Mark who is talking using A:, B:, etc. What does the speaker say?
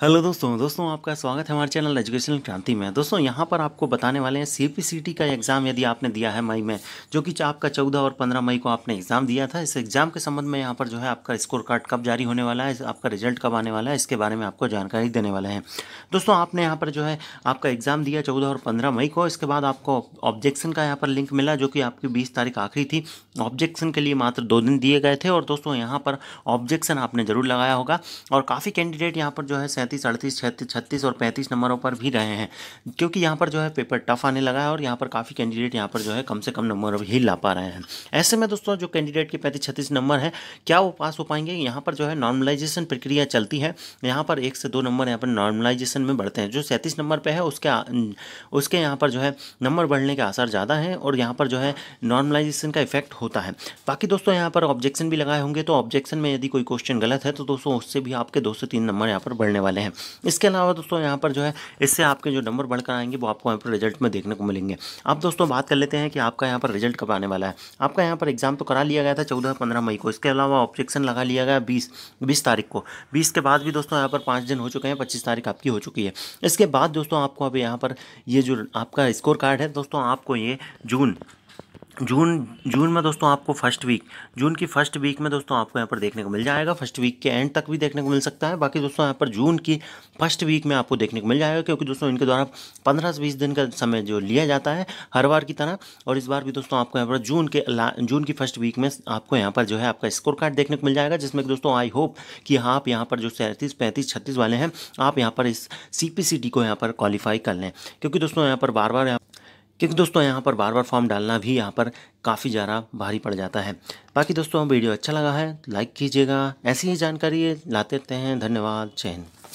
A: hello दोस्तों दोस्तों आपका स्वागत है हमारे चैनल एजुकेशनल क्रांति में दोस्तों यहां पर आपको बताने वाले हैं सीपीसीटी का एग्ज़ाम यदि आपने दिया है मई में जो कि आपका 14 और 15 मई को आपने एग्ज़ाम दिया था इस एग्ज़ाम के संबंध में यहां पर जो है आपका स्कोर कार्ड कब जारी होने वाला है आपका रिजल्ट कब आने वाला है इसके बारे में आपको जानकारी देने वाले हैं दोस्तों आपने यहाँ पर जो है आपका एग्ज़ाम दिया चौदह और पंद्रह मई को इसके बाद आपको ऑब्जेक्शन का यहाँ पर लिंक मिला जो कि आपकी बीस तारीख आखिरी थी ऑब्जेक्शन के लिए मात्र दो दिन दिए गए थे और दोस्तों यहाँ पर ऑब्जेक्शन आपने ज़रूर लगाया होगा और काफ़ी कैंडिडेट यहाँ पर जो है सैंतीस अड़तीस छत्तीस छत्तीस और पैंतीस नंबरों पर भी रहे हैं क्योंकि यहाँ पर जो है पेपर टफ आने लगा है और यहाँ पर काफ़ी कैंडिडेट यहाँ पर जो है कम से कम नंबर ही ला पा रहे हैं ऐसे में दोस्तों जो कैंडिडेट के पैंतीस छत्तीस नंबर है क्या वो पास हो पाएंगे यहाँ पर जो है नॉर्मलाइजेशन प्रक्रिया चलती है यहाँ पर एक से दो नंबर यहाँ पर नॉर्मलाइजेशन में बढ़ते हैं जो सैंतीस नंबर पर है उसके उसके यहाँ पर जो है नंबर बढ़ने के आसार ज़्यादा हैं और यहाँ पर जो है नॉर्मलाइजेशन का इफेक्ट होता है बाकी दोस्तों यहाँ पर ऑब्जेक्शन भी लगाए होंगे तो ऑब्जेक्शन में यदि कोई क्वेश्चन गलत है तो दोस्तों उससे भी आपके दो से तीन नंबर यहाँ पर बढ़ने वाले वाले हैं इसके अलावा दोस्तों यहाँ पर जो है इससे आपके जो नंबर बढ़कर आएंगे वो आपको यहाँ पर रिजल्ट में देखने को मिलेंगे अब दोस्तों बात कर लेते हैं कि आपका यहाँ पर रिजल्ट कब आने वाला है आपका यहाँ पर एग्जाम तो करा लिया गया था चौदह पंद्रह मई को इसके अलावा ऑब्जेक्शन लगा लिया गया बीस बीस तारीख को बीस के बाद भी दोस्तों यहाँ पर पाँच दिन हो चुके हैं पच्चीस तारीख आपकी हो चुकी है इसके बाद दोस्तों आपको अब यहाँ पर ये जो आपका स्कोर कार्ड है दोस्तों आपको ये जून जून जून में दोस्तों आपको फर्स्ट वीक जून की फर्स्ट वीक में दोस्तों आपको यहाँ पर देखने को मिल जाएगा फर्स्ट वीक के एंड तक भी देखने को मिल सकता है बाकी दोस्तों यहाँ पर जून की फर्स्ट वीक में आपको देखने को मिल जाएगा क्योंकि दोस्तों इनके द्वारा पंद्रह से बीस दिन का समय जो लिया जाता है हर बार की तरह और इस बार भी दोस्तों आपको यहाँ पर जून के जून की फर्स्ट वीक में आपको यहाँ पर जो है आपका स्कोर कार्ड देखने को मिल जाएगा जिसमें कि दोस्तों आई होप कि आप यहाँ पर जो सैंतीस पैंतीस छत्तीस वाले हैं आप यहाँ पर इस सी को यहाँ पर क्वालिफाई कर लें क्योंकि दोस्तों यहाँ पर बार बार यहाँ क्योंकि दोस्तों यहाँ पर बार बार फॉर्म डालना भी यहाँ पर काफ़ी ज़्यादा भारी पड़ जाता है बाकी दोस्तों वीडियो अच्छा लगा है तो लाइक कीजिएगा ऐसी ही जानकारी लाते रहते हैं धन्यवाद जय हिंद